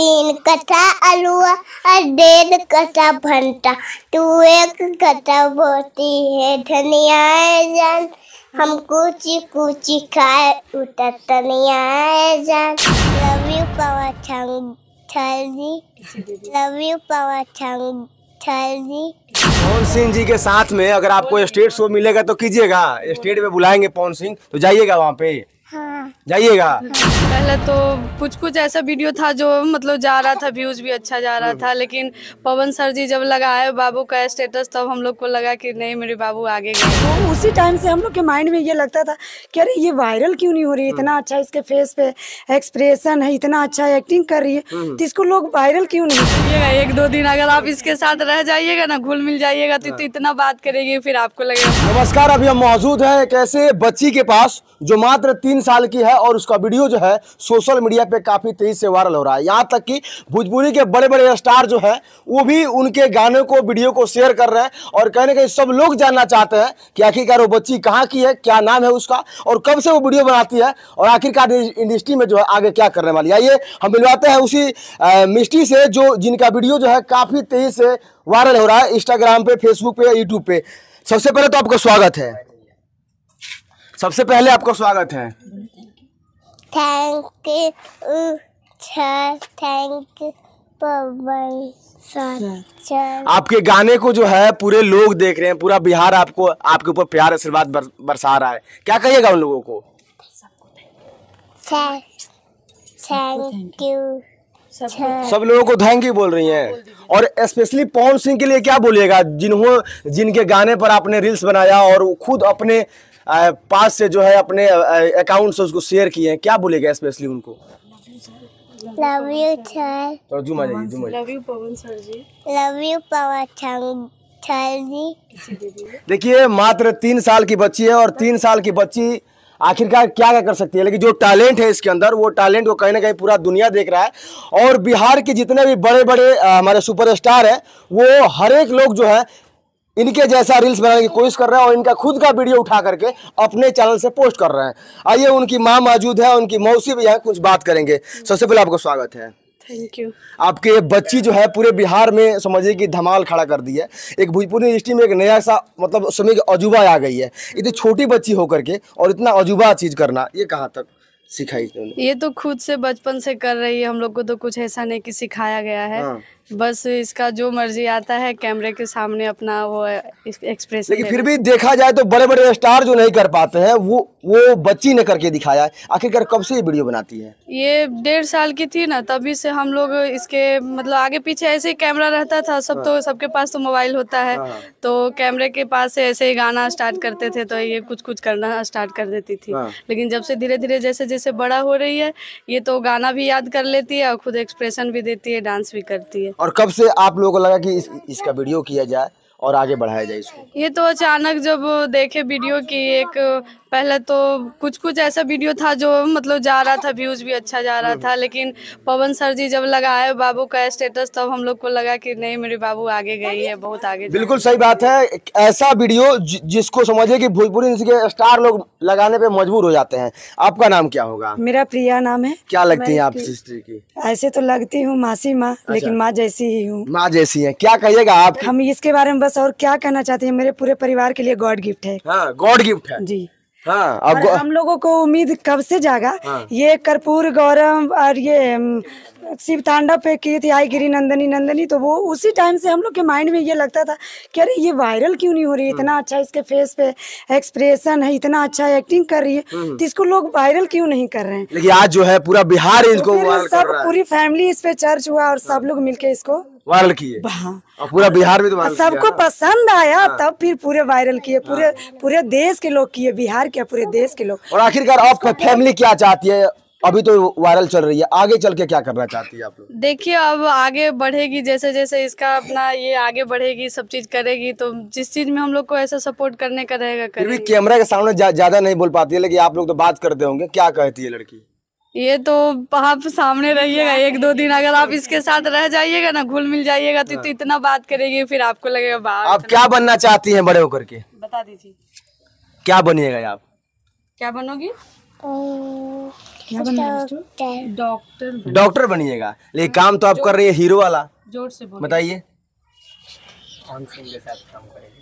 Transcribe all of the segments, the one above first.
तीन कथा अलुआ और डेढ़ कथा भंटा तू एक कथा बोती है धनिया जान हम कुछ कुछ खाए उतर धनिया जान लव यू पावा छंग छर्जी लव यू पावा छंग छर्जी पवन सिंह जी के साथ में अगर आपको स्टेट शो मिलेगा तो कीजिएगा स्टेट में बुलाएंगे पवन सिंह तो जाइएगा वहाँ पे हाँ। जाइएगा हाँ। पहले तो कुछ कुछ ऐसा वीडियो था जो मतलब जा रहा था व्यूज भी अच्छा जा रहा था लेकिन पवन सर जी जब लगाए बाबू का स्टेटस तब हम लोग को लगा कि नहीं मेरे बाबू आगे गए तो उसी टाइम से हम लोग के माइंड में ये लगता था कि अरे ये वायरल क्यों नहीं हो रही है इतना हम्म। अच्छा इसके फेस पे एक्सप्रेशन है इतना अच्छा एक्टिंग कर रही है हम्म। तो इसको लोग वायरल क्यों नहीं करिएगा एक दो दिन अगर आप इसके साथ रह जाइएगा ना घुल मिल जाइएगा तो, हाँ। तो इतना बात करेगी फिर आपको लगेगा नमस्कार अभी हम मौजूद है एक ऐसे बच्ची के पास जो मात्र तीन तीन साल की है और उसका वीडियो जो है सोशल मीडिया पे काफ़ी तेज़ी से वायरल हो रहा है यहाँ तक कि भोजपुरी के बड़े बड़े स्टार जो है वो भी उनके गाने को वीडियो को शेयर कर रहे हैं और कहीं ना कहीं सब लोग जानना चाहते हैं कि आखिरकार वो बच्ची कहाँ की है क्या नाम है उसका और कब से वो वीडियो बनाती है और आखिरकार इंडस्ट्री में जो है आगे क्या करने वाली आइए हम मिलवाते हैं उसी मिस्ट्री से जो जिनका वीडियो जो है काफ़ी तेज़ी से वायरल हो रहा है इंस्टाग्राम पे फेसबुक पे यूट्यूब पे सबसे पहले तो आपका स्वागत है सबसे पहले आपका स्वागत है थैंक थैंक पवन सर आपके गाने को जो है पूरे लोग देख रहे हैं पूरा बिहार आपको आपके ऊपर प्यार आशीर्वाद बर, बरसा रहा है क्या कहिएगा उन लोगों को थैंक यू सब लोगों को थैंक यू बोल रही हैं और स्पेशली पवन सिंह के लिए क्या बोलिएगा जिन्होंने जिनके गाने पर आपने रील्स बनाया और खुद अपने पास से जो है अपने अकाउंट से उसको शेयर किए हैं क्या बोलेगा स्पेशली उनको love you sir love you Pawan sir ji love you Pawan देखिए मात्र तीन साल की बच्ची है और तीन साल की बच्ची आखिरकार क्या क्या कर सकती है लेकिन जो टैलेंट है इसके अंदर वो टैलेंट को कहीं ना कहीं पूरा दुनिया देख रहा है और बिहार के जितने भी बड़े बड़े हमारे सुपरस्टार हैं वो हर एक लोग जो है इनके जैसा रील्स बनाने की कोशिश कर रहे हैं और इनका खुद का वीडियो उठा करके अपने चैनल से पोस्ट कर रहे हैं आइए उनकी माँ मौजूद है उनकी मौसी भी यहाँ कुछ बात करेंगे सबसे पहले आपको स्वागत है थैंक यू आपके बच्ची जो है पूरे बिहार में समझिए कि धमाल खड़ा कर दी है एक भोजपुर यूनिवर्सिटी में एक नया सा मतलब समय की अजूबा आ गई है इतनी छोटी बच्ची होकर के और इतना अजूबा चीज़ करना ये कहाँ तक सिखाई ये तो खुद से बचपन से कर रही है हम लोग को तो कुछ ऐसा नहीं कि सिखाया गया है हाँ। बस इसका जो मर्जी आता है कैमरे के सामने अपना वो एक्सप्रेशन लेकिन फिर भी देखा जाए तो बड़े बड़े स्टार जो नहीं कर पाते हैं वो वो बच्ची ने करके दिखाया है आखिरकार कब से ये वीडियो बनाती है ये डेढ़ साल की थी ना तभी से हम लोग इसके मतलब आगे पीछे ऐसे ही कैमरा रहता था सब तो हाँ। सबके पास तो मोबाइल होता है हाँ, हाँ। तो कैमरे के पास से ऐसे ही गाना स्टार्ट करते थे तो ये कुछ कुछ करना स्टार्ट कर देती थी लेकिन जब से धीरे धीरे जैसे जैसे बड़ा हो रही है ये तो गाना भी याद कर लेती है और खुद एक्सप्रेशन भी देती है डांस भी करती है और कब से आप लोगों को लगा कि इस, इसका वीडियो किया जाए और आगे बढ़ाया जाए इसको ये तो अचानक जब देखे वीडियो की एक पहले तो कुछ कुछ ऐसा वीडियो था जो मतलब जा रहा था व्यूज भी अच्छा जा रहा था लेकिन पवन सर जी जब लगाए बाबू का स्टेटस तब हम लोग को लगा कि नहीं मेरे बाबू आगे गई है बहुत आगे बिल्कुल सही बात है ऐसा वीडियो जिसको समझे कि भोजपुरी के स्टार लोग लगाने पे मजबूर हो जाते हैं आपका नाम क्या होगा मेरा प्रिया नाम है क्या लगती है आप सिस्टर की ऐसे तो लगती हूँ मासी माँ अच्छा। लेकिन माँ जैसी ही हूँ माँ जैसी है क्या कहिएगा आप हम इसके बारे में बस और क्या कहना चाहते हैं मेरे पूरे परिवार के लिए गॉड गिफ्ट है गॉड हाँ, गिफ्ट है जी हाँ, अब और हम लोगों को उम्मीद कब से जागा हाँ, ये कर्पूर गौरव और ये शिव तांडव पे की थी आई गिरी नंदनी नंदनी तो वो उसी टाइम से हम लोग के माइंड में ये लगता था कि अरे ये वायरल क्यों नहीं हो रही हम्म। अच्छा है इतना अच्छा इसके फेस पे एक्सप्रेशन है इतना अच्छा एक्टिंग कर रही है हम्म। तो इसको लोग वायरल क्यों नहीं कर रहे हैं लेकिन आज जो है पूरा बिहार तो इनको सब पूरी फैमिली इस पे चर्च हुआ और सब हाँ। लोग मिलके इसको वायरल किए हाँ। पूरा बिहार में तो सबको पसंद आया हाँ। तब फिर पूरे वायरल किए हाँ। पूरे पूरे देश के लोग किए बिहार के पूरे देश के लोग और आखिरकार आप फैमिली क्या चाहती है अभी तो वायरल चल रही है आगे चल के क्या करना चाहती है आप लोग देखिए अब आगे बढ़ेगी जैसे जैसे इसका अपना ये आगे बढ़ेगी सब चीज करेगी तो जिस चीज में हम लोग को ऐसा सपोर्ट करने का रहेगा कैमरा के सामने ज्यादा जा, नहीं बोल पाती है लेकिन आप लोग तो बात करते होंगे क्या कहती है लड़की ये तो आप सामने रहिएगा एक दो दिन अगर आप इसके साथ रह जाइएगा ना घुल मिल जाइएगा तो, हाँ। तो इतना बात करेगी फिर आपको लगेगा बात आप क्या बनना चाहती हैं बड़े होकर के बता दीजिए क्या बनिएगा आप क्या बनोगी डॉक्टर डॉक्टर बनिएगा लेकिन काम तो आप कर रही है हीरो वाला जोर से बताइए काम करेगी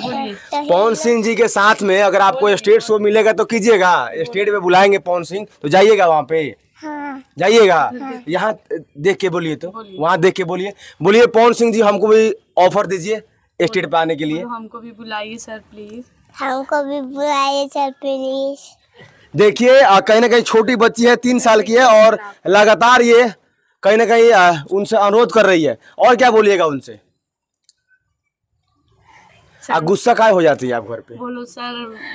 पवन सिंह जी के साथ में अगर आपको स्टेट शो मिलेगा तो कीजिएगा स्टेट में बुलाएंगे पवन सिंह तो जाइएगा वहाँ पे हाँ। जाइएगा हाँ। यहाँ देख के बोलिए तो वहाँ देख के बोलिए बोलिए पवन सिंह जी हमको भी ऑफर दीजिए स्टेट पे आने के लिए हमको भी बुलाइए सर प्लीज हमको भी बुलाइए सर प्लीज देखिए कहीं ना कहीं छोटी बच्ची है तीन साल की है और लगातार ये कहीं ना कहीं उनसे अनुरोध कर रही है और क्या बोलिएगा उनसे अच्छा गुस्सा काय हो जाती है आप घर पे बोलो सर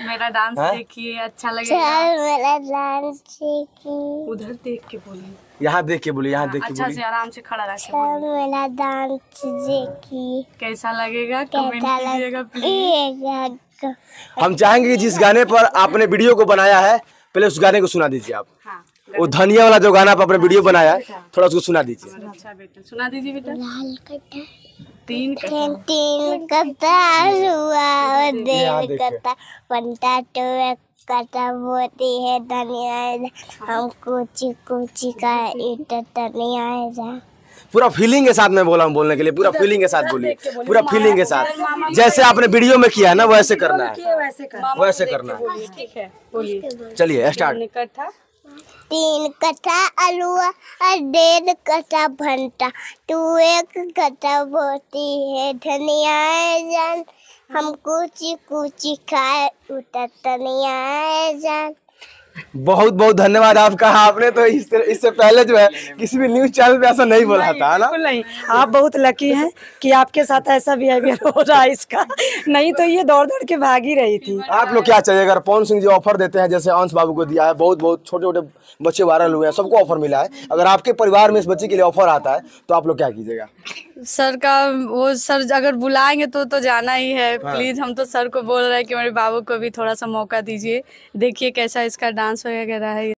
मेरा डांस हाँ? देखिए अच्छा लगे सर मेरा डांस देखिए उधर देख के बोलिए यहाँ देख के बोलिए यहाँ देख के अच्छा से आराम से खड़ा सर मेरा डांस देखिए कैसा लगेगा कमेंट कीजिएगा प्लीज हम चाहेंगे कि जिस गाने पर आपने वीडियो को बनाया है पहले उस गाने को सुना दीजिए आप हाँ, वो धनिया वाला जो गाना पर आपने वीडियो हाँ, बनाया थोड़ा उसको सुना दीजिए सुना अच्छा, दीजिए बेटा तीन तीन तीन कथा हुआ दिल कथा बनता तो कथा होती है धनिया हम कुछ कुछ का ईट धनिया जा पूरा फीलिंग के साथ मैं बोला हूँ बोलने के लिए पूरा फीलिंग के साथ बोलिए पूरा फीलिंग के साथ जैसे आपने वीडियो में किया है ना वैसे करना है वैसे करना है चलिए स्टार्ट तीन कटा अलुआ और डेढ़ कटा भंटा तू एक कटा बोती है धनिया जान हम कुछ कुछ खाए उतर धनिया जान बहुत बहुत धन्यवाद आपका आपने तो इससे इससे पहले जो है किसी भी न्यूज चैनल पे ऐसा नहीं बोला था ना नहीं आप बहुत लकी हैं कि आपके साथ ऐसा बिहेवियर हो रहा है इसका नहीं तो ये दौड़ दौड़ के भाग ही रही थी आप लोग क्या चाहिए अगर पवन सिंह जी ऑफर देते हैं जैसे अंश बाबू को दिया है बहुत बहुत छोटे छोटे बच्चे वायरल हुए हैं सबको ऑफर मिला है अगर आपके परिवार में इस बच्चे के लिए ऑफर आता है तो आप लोग क्या कीजिएगा सर का वो सर अगर बुलाएंगे तो तो जाना ही है प्लीज हाँ। हम तो सर को बोल रहे हैं कि मेरे बाबू को भी थोड़ा सा मौका दीजिए देखिए कैसा इसका डांस descanso quedar ahí